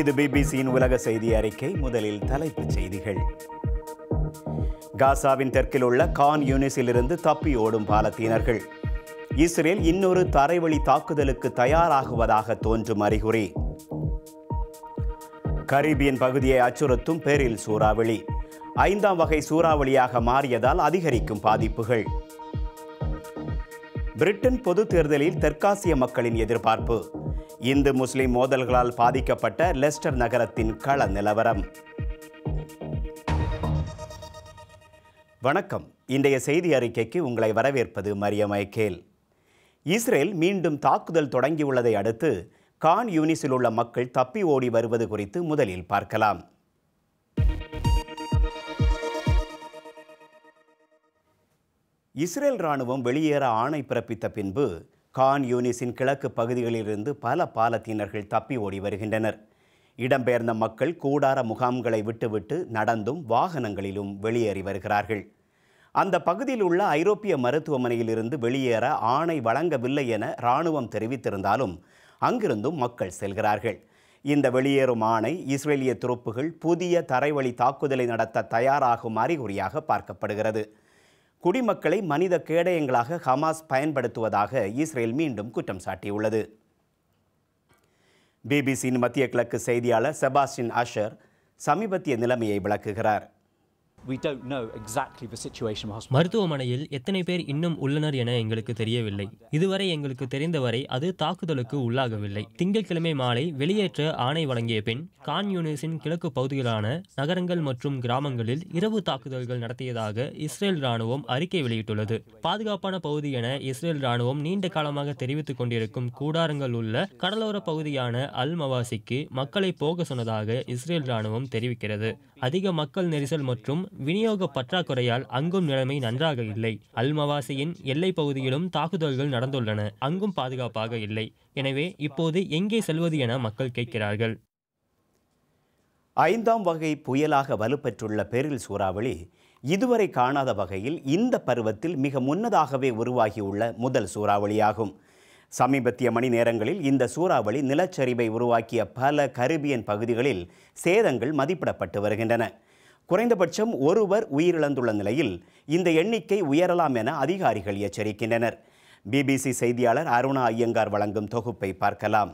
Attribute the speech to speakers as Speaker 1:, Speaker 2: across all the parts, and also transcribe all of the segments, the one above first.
Speaker 1: இது பிபிசியின் உலக செய்தி அறிக்கை முதலில் தலைப்புச் செய்திகள் காசாவின் தெற்கில் உள்ள கான் இருந்து தப்பி ஓடும் பாலத்தீனர்கள் இஸ்ரேல் இன்னொரு தரைவழி தாக்குதலுக்கு தயாராகுவதாக தோன்றும் அறிகுறி கரீபியன் பகுதியை அச்சுறுத்தும் பேரில் சூறாவளி ஐந்தாம் வகை சூறாவளியாக மாறியதால் அதிகரிக்கும் பாதிப்புகள் பிரிட்டன் பொது தேர்தலில் தெற்காசிய மக்களின் எதிர்பார்ப்பு இந்து முஸ்லிம் மோதல்களால் பாதிக்கப்பட்ட லெஸ்டர் நகரத்தின் கள நிலவரம் வணக்கம் இன்றைய செய்தி அறிக்கைக்கு உங்களை வரவேற்பது மரியமைக்கேல் இஸ்ரேல் மீண்டும் தாக்குதல் தொடங்கியுள்ளதை அடுத்து கான் யூனிஸில் உள்ள மக்கள் தப்பி ஓடி வருவது குறித்து முதலில் பார்க்கலாம் இஸ்ரேல் ராணுவம் வெளியேற ஆணை பிறப்பித்த பின்பு கான் யூனிஸின் கிழக்கு பகுதிகளிலிருந்து பல பாலத்தீனர்கள் தப்பி ஓடி வருகின்றனர் இடம்பெயர்ந்த மக்கள் கூடார முகாம்களை விட்டுவிட்டு நடந்தும் வாகனங்களிலும் வெளியேறி வருகிறார்கள் அந்த பகுதியில் உள்ள ஐரோப்பிய மருத்துவமனையிலிருந்து வெளியேற ஆணை வழங்கவில்லை என இராணுவம் தெரிவித்திருந்தாலும் அங்கிருந்தும் மக்கள் செல்கிறார்கள் இந்த வெளியேறும் ஆணை இஸ்ரேலிய துருப்புகள் புதிய தரைவழி தாக்குதலை நடத்த தயாராகும் அறிகுறியாக பார்க்கப்படுகிறது குடிமக்களை மனித கேடயங்களாக ஹமாஸ் பயன்படுத்துவதாக இஸ்ரேல் மீண்டும் குற்றம் சாட்டியுள்ளது பிபிசியின் மத்திய கிழக்கு செய்தியாளர் செபாஸ்டின் அஷர் சமீபத்திய நிலைமையை விளக்குகிறார்
Speaker 2: மருத்துவமனையில் எத்தனை பேர் இன்னும் உள்ளனர் என எங்களுக்கு தெரியவில்லை இதுவரை எங்களுக்கு தெரிந்தவரை அது தாக்குதலுக்கு உள்ளாகவில்லை திங்கட்கிழமை மாலை வெளியேற்ற ஆணை வழங்கிய பின் கான் யூனிஸின் கிழக்கு பகுதிகளான நகரங்கள் மற்றும் கிராமங்களில் இரவு தாக்குதல்கள் நடத்தியதாக இஸ்ரேல் ராணுவம் அறிக்கை வெளியிட்டுள்ளது பாதுகாப்பான பகுதி என இஸ்ரேல் ராணுவம் நீண்ட காலமாக தெரிவித்துக் கொண்டிருக்கும் கூடாரங்கள் உள்ள கடலோர பகுதியான அல் மவாசிக்கு மக்களை போக சொன்னதாக இஸ்ரேல் ராணுவம் தெரிவிக்கிறது அதிக மக்கள் நெரிசல் மற்றும் விநியோக பற்றாக்குறையால் அங்கும் நிலைமை நன்றாக இல்லை அல்மவாசியின் எல்லை பகுதியிலும் தாக்குதல்கள் நடந்துள்ளன அங்கும் பாதுகாப்பாக இல்லை எனவே இப்போது எங்கே செல்வது என மக்கள்
Speaker 1: கேட்கிறார்கள் ஐந்தாம் வகை புயலாக வலுப்பெற்றுள்ள பெரில் சூறாவளி இதுவரை காணாத வகையில் இந்த பருவத்தில் மிக முன்னதாகவே உருவாகியுள்ள முதல் சூறாவளியாகும் சமீபத்திய மணி நேரங்களில் இந்த சூறாவளி நிலச்சரிவை உருவாக்கிய பல கரிபியன் பகுதிகளில் சேதங்கள் மதிப்பிடப்பட்டு வருகின்றன குறைந்தபட்சம் ஒருவர் உயிரிழந்துள்ள நிலையில் இந்த எண்ணிக்கை உயரலாம் என அதிகாரிகள் எச்சரிக்கின்றனர் பிபிசி செய்தியாளர் அருணா ஐயங்கார் வழங்கும் தொகுப்பை பார்க்கலாம்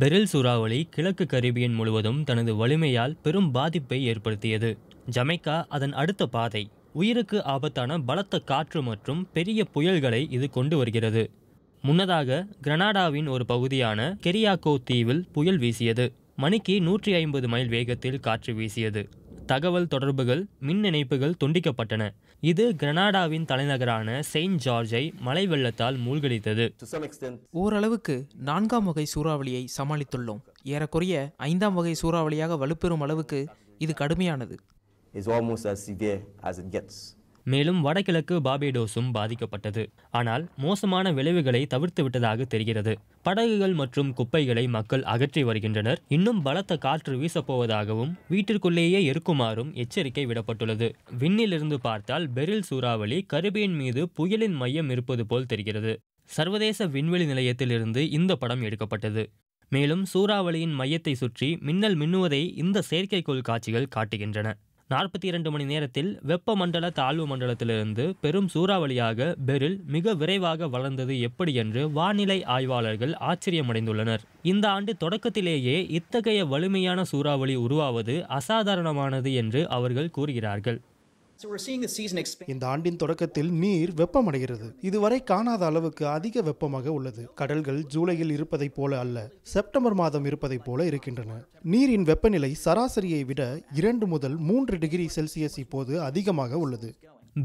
Speaker 2: பெரில் சூறாவளி கிழக்கு கரிபியன் முழுவதும் தனது வலிமையால் பெரும் பாதிப்பை ஏற்படுத்தியது ஜமைக்கா அதன் அடுத்த பாதை உயிருக்கு ஆபத்தான பலத்த காற்று மற்றும் பெரிய புயல்களை இது கொண்டு வருகிறது முன்னதாக கிரனாடாவின் ஒரு பகுதியான கெரியாக்கோ தீவில் புயல் வீசியது மணிக்கு நூற்றி ஐம்பது மைல் வேகத்தில் காற்று வீசியது தகவல் தொடர்புகள் மின் இணைப்புகள் துண்டிக்கப்பட்டன இது கிரனாடாவின் தலைநகரான செயின்ட் ஜார்ஜை மழை வெள்ளத்தால் மூழ்கடித்தது ஓரளவுக்கு நான்காம் வகை சூறாவளியை சமாளித்துள்ளோம் ஏறக்குறைய ஐந்தாம் வகை சூறாவளியாக வலுப்பெறும் அளவுக்கு இது கடுமையானது மேலும் வடகிழக்கு பாபேடோஸும் பாதிக்கப்பட்டது ஆனால் மோசமான விளைவுகளை தவிர்த்து விட்டதாக தெரிகிறது படகுகள் மற்றும் குப்பைகளை மக்கள் அகற்றி வருகின்றனர் இன்னும் பலத்த காற்று வீசப்போவதாகவும் வீட்டிற்குள்ளேயே இருக்குமாறும் எச்சரிக்கை விடப்பட்டுள்ளது விண்ணிலிருந்து பார்த்தால் பெரில் சூறாவளி கருபியின் மீது புயலின் மையம் இருப்பது போல் தெரிகிறது சர்வதேச விண்வெளி நிலையத்திலிருந்து இந்த படம் எடுக்கப்பட்டது மேலும் சூறாவளியின் மையத்தை சுற்றி மின்னல் மின்னுவதை இந்த செயற்கைக்கோள் காட்சிகள் காட்டுகின்றன நாற்பத்தி இரண்டு மணி நேரத்தில் வெப்பமண்டல தாழ்வு மண்டலத்திலிருந்து பெரும் சூறாவளியாக பெரில் மிக விரைவாக வளர்ந்தது எப்படி என்று வானிலை ஆய்வாளர்கள் ஆச்சரியமடைந்துள்ளனர் இந்த ஆண்டு தொடக்கத்திலேயே இத்தகைய வலிமையான சூறாவளி உருவாவது அசாதாரணமானது என்று அவர்கள் கூறுகிறார்கள் இந்த ஆண்டின் தொடக்கத்தில் நீர் வெப்பமடைகிறது இதுவரை காணாத அளவுக்கு அதிக வெப்பமாக உள்ளது கடல்கள் ஜூலையில் இருப்பதைப் போல அல்ல செப்டம்பர் மாதம் இருப்பதைப் போல இருக்கின்றன நீரின் வெப்பநிலை சராசரியை விட இரண்டு முதல் மூன்று டிகிரி செல்சியஸ் இப்போது அதிகமாக உள்ளது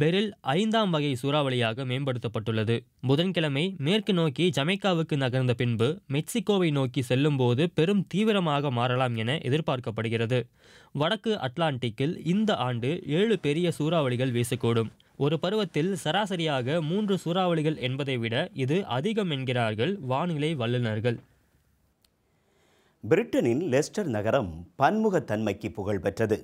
Speaker 2: பெரில் ஐந்தாம் வகை சூறாவளியாக மேம்படுத்தப்பட்டுள்ளது புதன்கிழமை மேற்கு நோக்கி ஜமைக்காவுக்கு நகர்ந்த பின்பு மெக்சிகோவை நோக்கி செல்லும்போது பெரும் தீவிரமாக மாறலாம் என எதிர்பார்க்கப்படுகிறது வடக்கு அட்லாண்டிக்கில் இந்த ஆண்டு ஏழு பெரிய சூறாவளிகள் வீசக்கூடும் ஒரு பருவத்தில் சராசரியாக மூன்று சூறாவளிகள் என்பதை விட இது அதிகம் என்கிறார்கள் வானிலை வல்லுநர்கள்
Speaker 1: பிரிட்டனின் லெஸ்டர் நகரம் பன்முகத்தன்மைக்கு புகழ்பெற்றது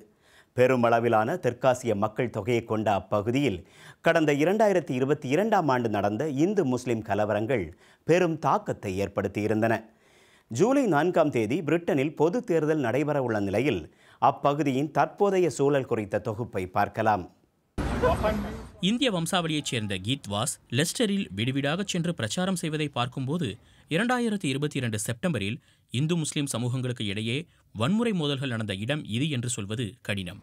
Speaker 1: பெருமளவிலான தெற்காசிய மக்கள் தொகையை கொண்ட அப்பகுதியில் கடந்த இரண்டாயிரத்தி இருபத்தி இரண்டாம் ஆண்டு நடந்த இந்து முஸ்லிம் கலவரங்கள் பெரும் தாக்கத்தை ஏற்படுத்தியிருந்தன ஜூலை நான்காம் தேதி பிரிட்டனில் பொது தேர்தல் நடைபெறவுள்ள நிலையில் அப்பகுதியின் தற்போதைய சூழல் குறித்த தொகுப்பை பார்க்கலாம்
Speaker 3: இந்திய வம்சாவளியைச் சேர்ந்த கீத்வாஸ் லெஸ்டரில் விடுவிடாகச் சென்று பிரச்சாரம் செய்வதை பார்க்கும்போது இரண்டாயிரத்தி இருபத்தி இரண்டு செப்டம்பரில் இந்து முஸ்லிம் சமூகங்களுக்கு இடையே வன்முறை மோதல்கள் நடந்த இடம் இது என்று சொல்வது கடினம்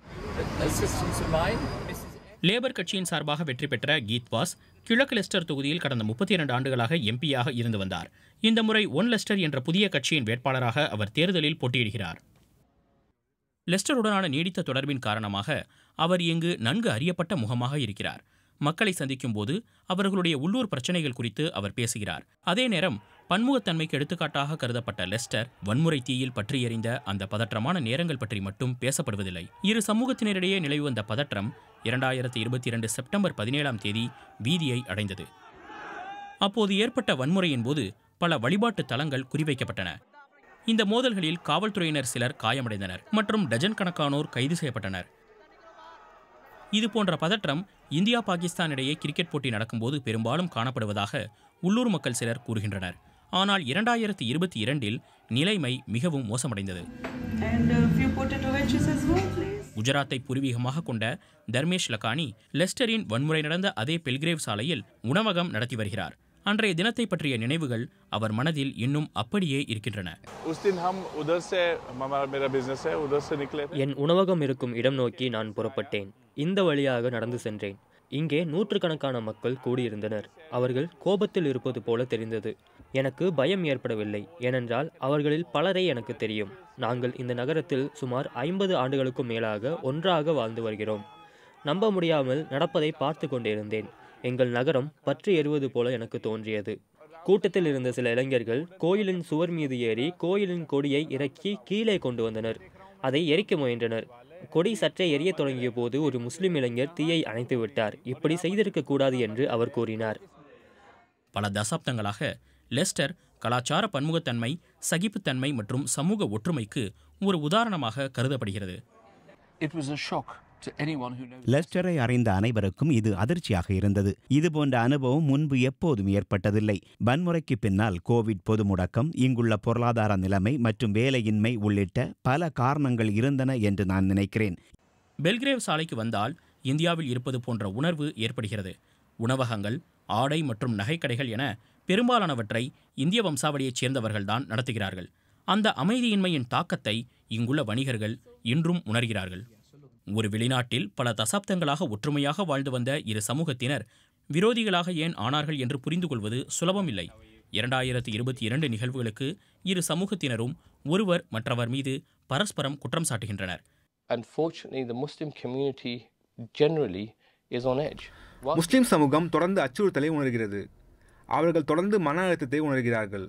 Speaker 3: லேபர் கட்சியின் சார்பாக வெற்றி பெற்ற கீத்வாஸ் கிழக்கு லெஸ்டர் தொகுதியில் கடந்த முப்பத்தி இரண்டு ஆண்டுகளாக எம்பியாக இருந்து வந்தார் இந்த முறை ஒன் லெஸ்டர் என்ற புதிய கட்சியின் வேட்பாளராக அவர் தேர்தலில் போட்டியிடுகிறார் லெஸ்டருடனான நீடித்த தொடர்பின் காரணமாக அவர் இங்கு நன்கு அறியப்பட்ட முகமாக இருக்கிறார் மக்களை சந்திக்கும் போது அவர்களுடைய உள்ளூர் பிரச்சனைகள் குறித்து அவர் பேசுகிறார் அதே நேரம் பன்முகத்தன்மைக்கு எடுத்துக்காட்டாக கருதப்பட்ட லெஸ்டர் வன்முறை தீயில் பற்றி எறிந்த அந்த பதற்றமான நேரங்கள் பற்றி மட்டும் பேசப்படுவதில்லை இரு சமூகத்தினரிடையே நிலவி வந்த பதற்றம் இரண்டாயிரத்தி இருபத்தி இரண்டு செப்டம்பர் பதினேழாம் தேதி வீதியை அடைந்தது அப்போது ஏற்பட்ட வன்முறையின் போது பல வழிபாட்டு தலங்கள் குறிவைக்கப்பட்டன இந்த மோதல்களில் காவல்துறையினர் சிலர் காயமடைந்தனர் மற்றும் டஜன் கணக்கானோர் கைது செய்யப்பட்டனர் இது போன்ற பதற்றம் இந்தியா பாகிஸ்தான் இடையே கிரிக்கெட் போட்டி நடக்கும்போது பெரும்பாலும் காணப்படுவதாக உள்ளூர் மக்கள் சிலர் கூறுகின்றனர் ஆனால் இரண்டாயிரத்தி இருபத்தி இரண்டில் நிலைமை மிகவும் மோசமடைந்தது uh, குஜராத்தை பூர்வீகமாக கொண்ட தர்மேஷ் லக்கானி லெஸ்டரின் வன்முறை நடந்த அதே பெல்கிரேவ் சாலையில் உணவகம் நடத்தி வருகிறார் அன்றைய தினத்தை பற்றிய நினைவுகள் அவர் மனதில் இன்னும் அப்படியே இருக்கின்றன என் உணவகம் இருக்கும் இடம் நோக்கி நான்
Speaker 2: புறப்பட்டேன் இந்த வழியாக நடந்து சென்றேன் இங்கே நூற்றுக்கணக்கான மக்கள் கூடியிருந்தனர் அவர்கள் கோபத்தில் இருப்பது போல தெரிந்தது எனக்கு பயம் ஏற்படவில்லை ஏனென்றால் அவர்களில் பலரை எனக்கு தெரியும் நாங்கள் இந்த நகரத்தில் சுமார் ஐம்பது ஆண்டுகளுக்கும் மேலாக ஒன்றாக வாழ்ந்து வருகிறோம் நம்ப முடியாமல் நடப்பதை பார்த்து கொண்டிருந்தேன் எங்கள் நகரம் பற்றி எறுவது போல எனக்கு தோன்றியது கூட்டத்தில் இருந்த சில இளைஞர்கள் கோயிலின் சுவர் மீது ஏறி கோயிலின் கொடியை இறக்கி கீழே கொண்டு வந்தனர் அதை எரிக்க முயன்றனர் கொடி சற்றே எரிய தொடங்கிய போது ஒரு முஸ்லிம் இளைஞர் தீயை அணைத்து விட்டார் இப்படி செய்திருக்க கூடாது என்று அவர் கூறினார்
Speaker 3: பல தசாப்தங்களாக லெஸ்டர் கலாச்சார பன்முகத்தன்மை சகிப்புத்தன்மை மற்றும் சமூக ஒற்றுமைக்கு ஒரு உதாரணமாக கருதப்படுகிறது
Speaker 1: லெஸ்டரை அறிந்த அனைவருக்கும் இது அதிர்ச்சியாக இருந்தது இதுபோன்ற அனுபவம் முன்பு எப்போதும் ஏற்பட்டதில்லை வன்முறைக்கு பின்னால் கோவிட் பொது முடக்கம் இங்குள்ள பொருளாதார நிலைமை மற்றும் வேலையின்மை உள்ளிட்ட பல காரணங்கள் இருந்தன என்று நான் நினைக்கிறேன்
Speaker 3: பெல்கிரேவ் சாலைக்கு வந்தால் இந்தியாவில் இருப்பது போன்ற உணர்வு ஏற்படுகிறது உணவகங்கள் ஆடை மற்றும் நகைக்கடைகள் என பெரும்பாலானவற்றை இந்திய வம்சாவளியைச் சேர்ந்தவர்கள்தான் நடத்துகிறார்கள் அந்த அமைதியின்மையின் தாக்கத்தை இங்குள்ள வணிகர்கள் இன்றும் உணர்கிறார்கள் ஒரு வெளிநாட்டில் பல தசாப்தங்களாக ஒற்றுமையாக வாழ்ந்து வந்த இரு சமூகத்தினர் விரோதிகளாக ஏன் ஆனார்கள் என்று புரிந்து கொள்வது சுலபமில்லை இரண்டாயிரத்தி இருபத்தி இரண்டு நிகழ்வுகளுக்கு இரு சமூகத்தினரும் ஒருவர் மற்றவர் மீது பரஸ்பரம் குற்றம் சாட்டுகின்றனர்
Speaker 2: முஸ்லிம் சமூகம் தொடர்ந்து அச்சுறுத்தலை உணர்கிறது அவர்கள் தொடர்ந்து மன அழுத்தத்தை உணர்கிறார்கள்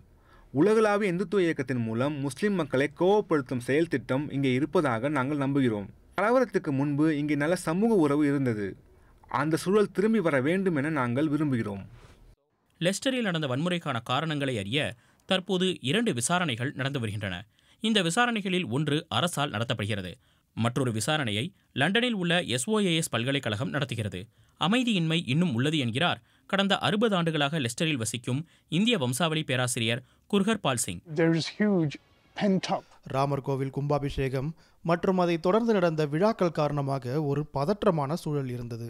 Speaker 2: உலகளாவிய இந்துத்துவ இயக்கத்தின் மூலம் முஸ்லிம் மக்களை கோவப்படுத்தும் செயல் திட்டம் இங்கே இருப்பதாக நாங்கள் நம்புகிறோம் கலவரத்துக்கு முன்பு இங்கே நல்ல சமூக உறவு இருந்தது அந்த சூழல் திரும்பி வர வேண்டும் என நாங்கள் விரும்புகிறோம்
Speaker 3: லெஸ்டரில் நடந்த வன்முறைக்கான காரணங்களை அறிய தற்போது இரண்டு விசாரணைகள் நடந்து வருகின்றன இந்த விசாரணைகளில் ஒன்று அரசால் நடத்தப்படுகிறது மற்றொரு விசாரணையை லண்டனில் உள்ள எஸ்ஓஏஎஸ் பல்கலைக்கழகம் நடத்துகிறது அமைதியின்மை இன்னும் உள்ளது என்கிறார் கடந்த அறுபது ஆண்டுகளாக லெஸ்டரில் வசிக்கும் இந்திய வம்சாவளி பேராசிரியர் குர்ஹர் பால் சிங்
Speaker 2: ராமர் கோவில் கும்பாபிஷேகம் மற்றும் அதை தொடர்ந்து நடந்த விழாக்கள் காரணமாக ஒரு பதற்றமான சூழல் இருந்தது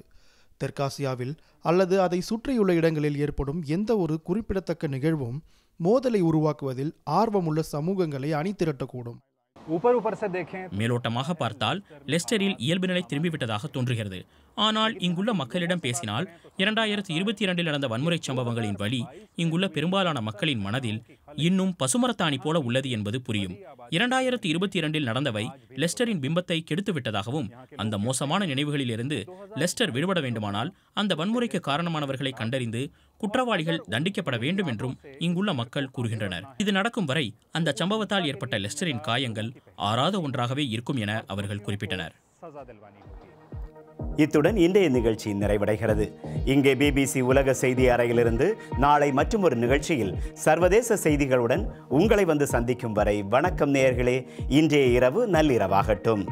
Speaker 2: தெற்காசியாவில் அல்லது அதை சுற்றியுள்ள இடங்களில் ஏற்படும் எந்த ஒரு குறிப்பிடத்தக்க நிகழ்வும் மோதலை உருவாக்குவதில் ஆர்வமுள்ள சமூகங்களை அணி திரட்டக்கூடும்
Speaker 3: மேலோட்டமாக பார்த்தால் லெஸ்டரில் இயல்பு நிலை திரும்பிவிட்டதாக தோன்றுகிறது ஆனால் இங்குள்ள மக்களிடம் பேசினால் இரண்டாயிரத்தி இருபத்தி இரண்டில் நடந்த வன்முறை சம்பவங்களின் வழி இங்குள்ள பெரும்பாலான மக்களின் மனதில் இன்னும் பசுமரத்தாணி போல உள்ளது என்பது புரியும் இரண்டாயிரத்தி இருபத்தி இரண்டில் நடந்தவை லெஸ்டரின் பிம்பத்தை கெடுத்துவிட்டதாகவும் அந்த மோசமான நினைவுகளிலிருந்து லெஸ்டர் விடுபட வேண்டுமானால் அந்த வன்முறைக்கு காரணமானவர்களை கண்டறிந்து குற்றவாளிகள் தண்டிக்கப்பட வேண்டும் என்றும் இங்குள்ள மக்கள் கூறுகின்றனர் இது நடக்கும் வரை அந்த சம்பவத்தால் ஏற்பட்ட லெஸ்டரின் காயங்கள் ஆறாத ஒன்றாகவே இருக்கும் என அவர்கள் குறிப்பிட்டனர்
Speaker 1: இத்துடன் இன்றைய நிகழ்ச்சி நிறைவடைகிறது இங்கே பிபிசி உலக செய்தி அறையிலிருந்து நாளை மற்றும் ஒரு நிகழ்ச்சியில் சர்வதேச செய்திகளுடன் உங்களை வந்து சந்திக்கும் வரை வணக்கம் நேயர்களே இன்றைய இரவு நள்ளிரவாகட்டும்